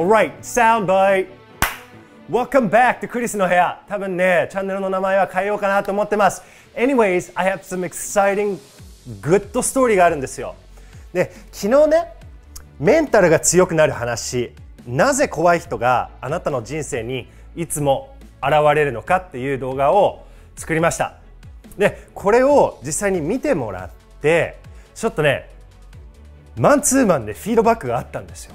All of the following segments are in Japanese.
Alright, soundbite! Welcome back to クリスの部屋多分ね、チャンネルの名前は変えようかなと思ってます Anyways, I have some exciting good story があるんですよで、昨日ね、メンタルが強くなる話なぜ怖い人があなたの人生にいつも現れるのかっていう動画を作りましたでこれを実際に見てもらってちょっとねマンツーマンでフィードバックがあったんですよ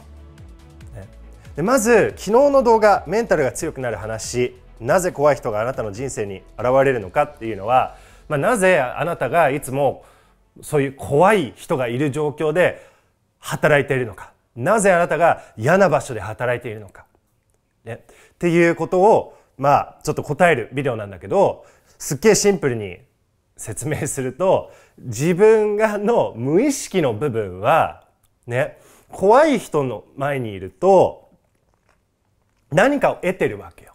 でまず昨日の動画メンタルが強くなる話なぜ怖い人があなたの人生に現れるのかっていうのは、まあ、なぜあなたがいつもそういう怖い人がいる状況で働いているのかなぜあなたが嫌な場所で働いているのか、ね、っていうことをまあちょっと答えるビデオなんだけどすっげえシンプルに説明すると自分がの無意識の部分はね怖い人の前にいると何かを得てるわけよ。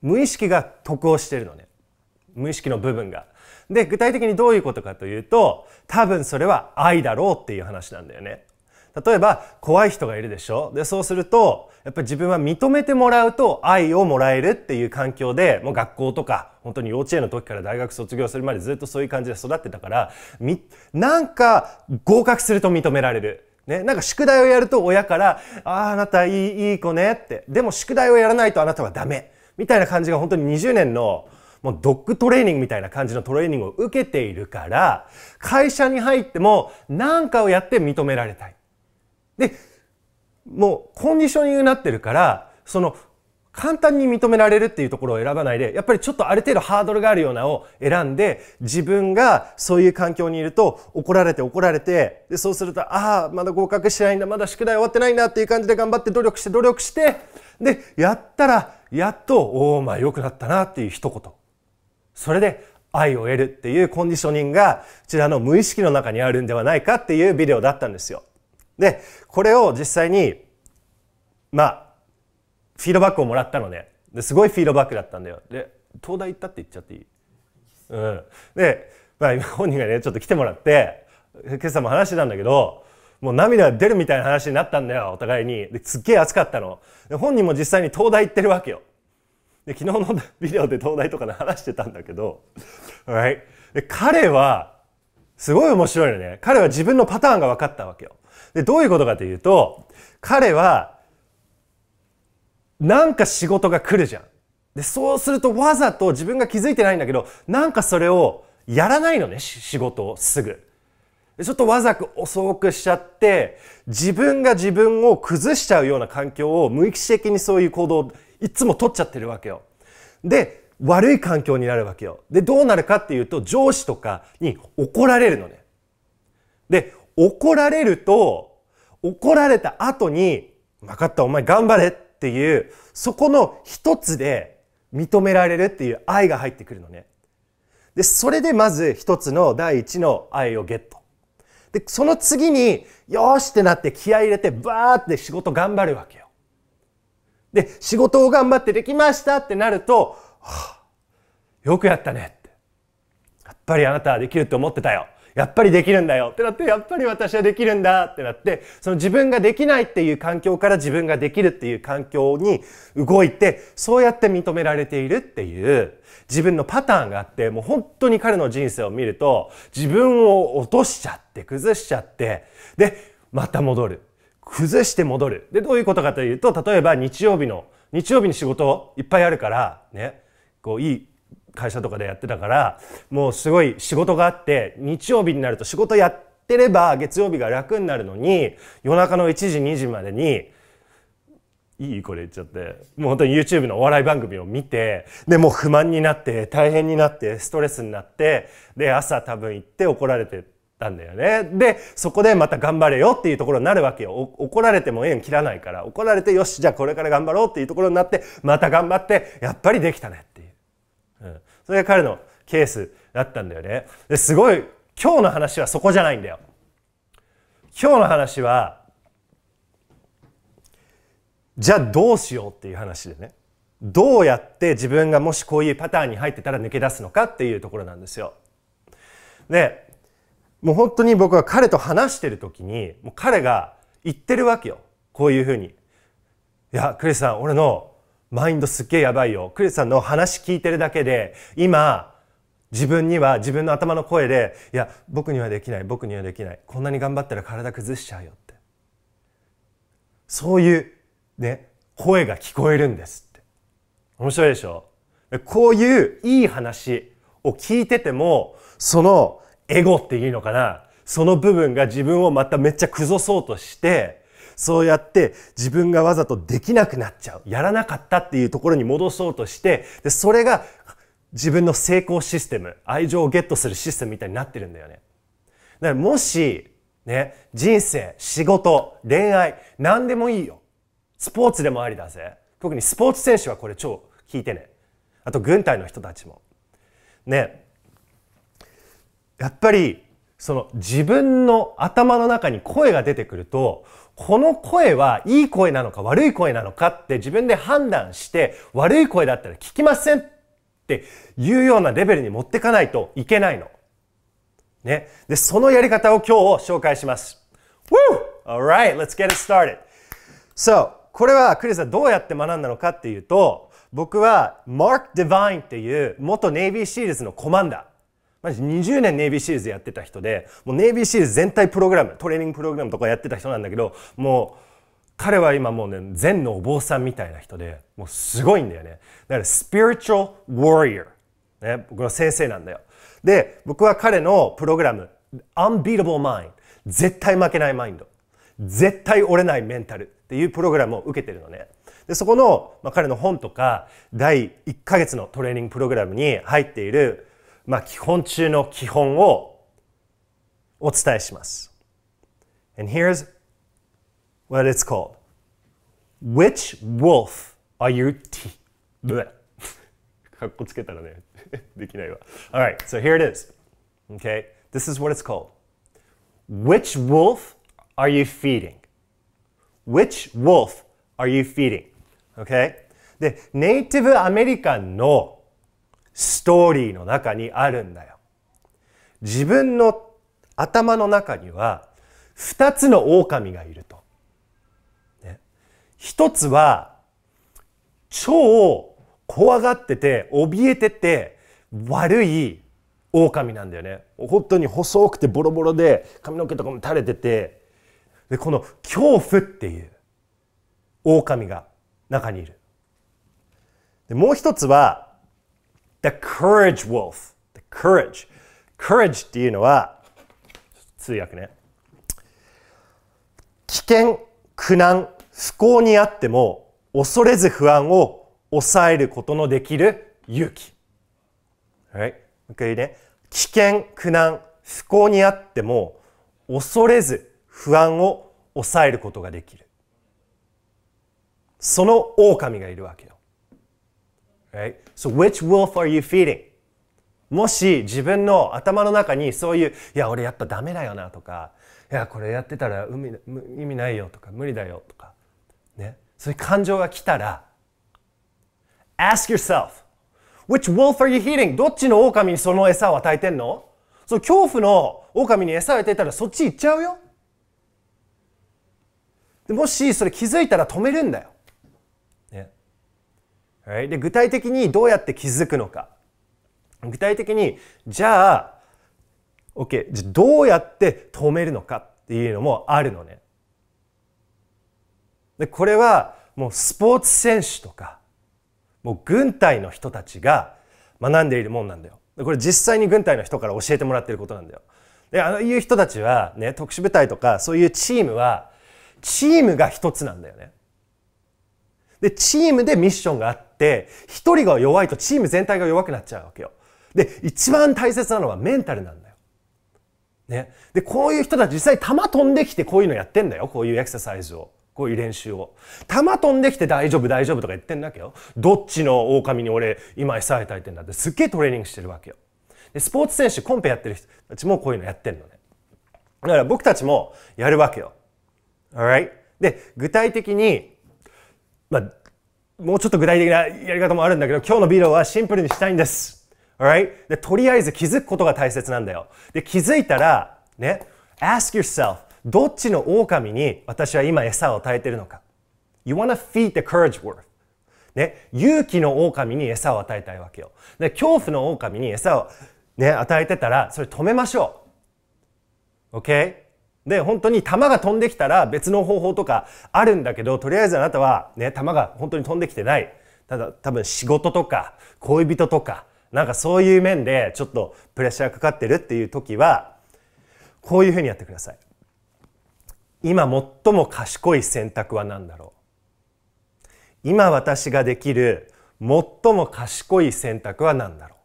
無意識が得をしてるのね。無意識の部分が。で、具体的にどういうことかというと、多分それは愛だろうっていう話なんだよね。例えば、怖い人がいるでしょで、そうすると、やっぱり自分は認めてもらうと愛をもらえるっていう環境で、もう学校とか、本当に幼稚園の時から大学卒業するまでずっとそういう感じで育ってたから、み、なんか合格すると認められる。ね、なんか宿題をやると親から「あああなたいいいい子ね」って「でも宿題をやらないとあなたはダメ」みたいな感じが本当に20年のもうドッグトレーニングみたいな感じのトレーニングを受けているから会社に入っても何かをやって認められたい。でもうコンディショニングになってるからその簡単に認められるっていうところを選ばないで、やっぱりちょっとある程度ハードルがあるようなを選んで、自分がそういう環境にいると怒られて怒られて、で、そうすると、ああ、まだ合格してないんだ、まだ宿題終わってないんだっていう感じで頑張って努力して努力して、で、やったら、やっと、おお、まあ良くなったなっていう一言。それで、愛を得るっていうコンディショニングが、こちらの無意識の中にあるんではないかっていうビデオだったんですよ。で、これを実際に、まあ、フィードバックをもらったのねですごいフィードバックだったんだよで東大行ったって言っちゃっていい、うん、で、まあ、今本人がねちょっと来てもらって今朝も話してたんだけどもう涙出るみたいな話になったんだよお互いにですっげえ熱かったので本人も実際に東大行ってるわけよで昨日のビデオで東大とかで話してたんだけど、はい、で彼はすごい面白いのね彼は自分のパターンが分かったわけよでどういうことかというと彼はなんか仕事が来るじゃん。で、そうするとわざと自分が気づいてないんだけど、なんかそれをやらないのね、仕事をすぐ。ちょっとわざく遅くしちゃって、自分が自分を崩しちゃうような環境を無意識的にそういう行動をいつも取っちゃってるわけよ。で、悪い環境になるわけよ。で、どうなるかっていうと、上司とかに怒られるのね。で、怒られると、怒られた後に、分かった、お前頑張れっていう、そこの一つで認められるっていう愛が入ってくるのね。で、それでまず一つの第一の愛をゲット。で、その次に、よしってなって気合入れて、バーって仕事頑張るわけよ。で、仕事を頑張ってできましたってなると、はあ、よくやったねって。やっぱりあなたはできるって思ってたよ。やっぱりできるんだよってなって、やっぱり私はできるんだってなって、その自分ができないっていう環境から自分ができるっていう環境に動いて、そうやって認められているっていう自分のパターンがあって、もう本当に彼の人生を見ると、自分を落としちゃって、崩しちゃって、で、また戻る。崩して戻る。で、どういうことかというと、例えば日曜日の、日曜日に仕事いっぱいあるから、ね、こういい会社とかでやってたからもうすごい仕事があって日曜日になると仕事やってれば月曜日が楽になるのに夜中の1時2時までにいいこれ言っちゃってもう本当に YouTube のお笑い番組を見てでもう不満になって大変になってストレスになってで朝多分行って怒られてたんだよねでそこでまた頑張れよっていうところになるわけよ怒られても縁切らないから怒られてよしじゃあこれから頑張ろうっていうところになってまた頑張ってやっぱりできたねそれが彼のケースだったんだよね。すごい今日の話はそこじゃないんだよ。今日の話はじゃあどうしようっていう話でねどうやって自分がもしこういうパターンに入ってたら抜け出すのかっていうところなんですよ。でもう本当に僕は彼と話してる時にもう彼が言ってるわけよこういうふうに。いやクリスさん俺のマインドすっげえやばいよ。クリスさんの話聞いてるだけで、今、自分には自分の頭の声で、いや、僕にはできない、僕にはできない。こんなに頑張ったら体崩しちゃうよって。そういう、ね、声が聞こえるんですって。面白いでしょこういういい話を聞いてても、そのエゴっていうのかな、その部分が自分をまためっちゃ崩そうとして、そうやって自分がわざとできなくなっちゃう。やらなかったっていうところに戻そうとして、で、それが自分の成功システム、愛情をゲットするシステムみたいになってるんだよね。だからもし、ね、人生、仕事、恋愛、何でもいいよ。スポーツでもありだぜ。特にスポーツ選手はこれ超聞いてね。あと軍隊の人たちも。ね。やっぱりその自分の頭の中に声が出てくると、この声はいい声なのか悪い声なのかって自分で判断して、悪い声だったら聞きませんっていうようなレベルに持ってかないといけないの。ね。で、そのやり方を今日紹介します。Woo! Alright, let's get it started. So, これはクリスはどうやって学んだのかっていうと、僕は Mark d i v i n e っていう元ネイビーシールズのコマンダー。マジ20年ネイビーシーズやってた人で、もうネイビーシーズ全体プログラム、トレーニングプログラムとかやってた人なんだけど、もう、彼は今もうね、禅のお坊さんみたいな人で、もうすごいんだよね。だから、スピリチュアル・ワリアー。ね、僕の先生なんだよ。で、僕は彼のプログラム、Unbeatable Mind。絶対負けないマインド。絶対折れないメンタルっていうプログラムを受けてるのね。で、そこの、まあ、彼の本とか、第1ヶ月のトレーニングプログラムに入っている、まあ、基本中の基本をお伝えします。And here's what it's called. Which wolf are you t? かっこつけたらね、できないわ。Alright, so here it is. Okay, this is what it's called. Which wolf are you feeding? Which wolf are you feeding? Okay? で、ネイティブアメリカンのストーリーの中にあるんだよ。自分の頭の中には二つの狼がいると。ね、つは超怖がってて怯えてて悪い狼なんだよね本当に細くてボロボロで髪の毛とかも垂れててでこの恐怖っていう狼が中にいるでもう一つは The courage wolf. The courage. courage っていうのは、通訳ね。危険、苦難、不幸にあっても、恐れず不安を抑えることのできる勇気。はい。もう一回ね。危険、苦難、不幸にあっても、恐れず不安を抑えることができる。その狼がいるわけよ。Right? So which wolf are you feeding? もし自分の頭の中にそういう、いや、俺やっぱダメだよなとか、いや、これやってたら意味ないよとか、無理だよとか、ね。そういう感情が来たら、ask yourself, which wolf are you feeding? どっちの狼にその餌を与えてんのその恐怖の狼に餌を与えたらそっち行っちゃうよ。もしそれ気づいたら止めるんだよ。で具体的にどうやって気づくのか具体的にじゃあ OK じゃどうやって止めるのかっていうのもあるのね。でこれはもうスポーツ選手とかもう軍隊の人たちが学んでいるもんなんだよ。これ実際に軍隊の人から教えてもらってることなんだよ。でああいう人たちはね特殊部隊とかそういうチームはチームが一つなんだよね。でチームでミッションがあってって一人が弱いとチーム全体が弱くなっちゃうわけよで一番大切なのはメンタルなんだよねでこういう人たち実際球飛んできてこういうのやってんだよこういうエクササイズをこういう練習を玉飛んできて大丈夫大丈夫とか言ってんだけどどっちの狼に俺今餌与えてんだってすっげえトレーニングしてるわけよでスポーツ選手コンペやってる人たちもこういうのやってんのねだから僕たちもやるわけよ Alright? で具体的にまあもうちょっと具体的なやり方もあるんだけど、今日のビデオはシンプルにしたいんです。Alright? で、とりあえず気づくことが大切なんだよ。で、気づいたら、ね、ask yourself, どっちの狼に私は今餌を与えてるのか。You wanna feed the courage worth. ね、勇気の狼に餌を与えたいわけよ。で、恐怖の狼に餌をね、与えてたら、それ止めましょう。OK? で本当に球が飛んできたら別の方法とかあるんだけどとりあえずあなたはね球が本当に飛んできてないただ多分仕事とか恋人とかなんかそういう面でちょっとプレッシャーかかってるっていう時はこういうふうにやってください今最も賢い選択は何だろう今私ができる最も賢い選択は何だろ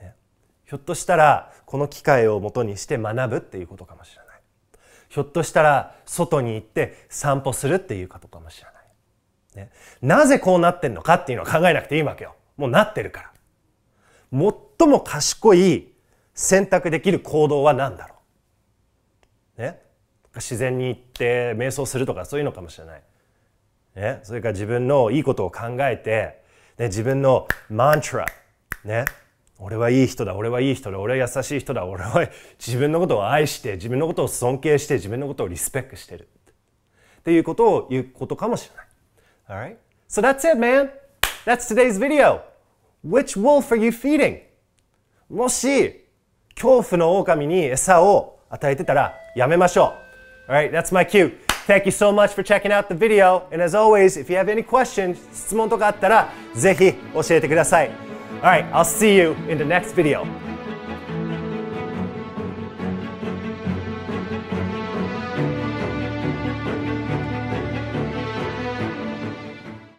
う、ね、ひょっとしたらこの機会をもとにして学ぶっていうことかもしれないひょっとしたら外に行って散歩するっていうことかもしれない、ね、なぜこうなってんのかっていうのは考えなくていいわけよもうなってるから最も賢い選択できる行動は何だろう、ね、自然に行って瞑想するとかそういうのかもしれない、ね、それから自分のいいことを考えて、ね、自分のマントラ、ね、俺はいい人だ俺はいい人だ俺は優しい人だ俺は自分のことを愛して自分のことを尊敬して自分のことをリスペックしてるっていうことを言うことかもしれない。Alright? So that's it, man! That's today's video! Which wolf are you feeding? もし、恐怖の狼に餌を与えてたらやめましょう。Alright, that's my cue. Thank you so much for checking out the video. And as always, if you have any questions, 質問とかあったらぜひ教えてください。All right, I'll see you in the next video.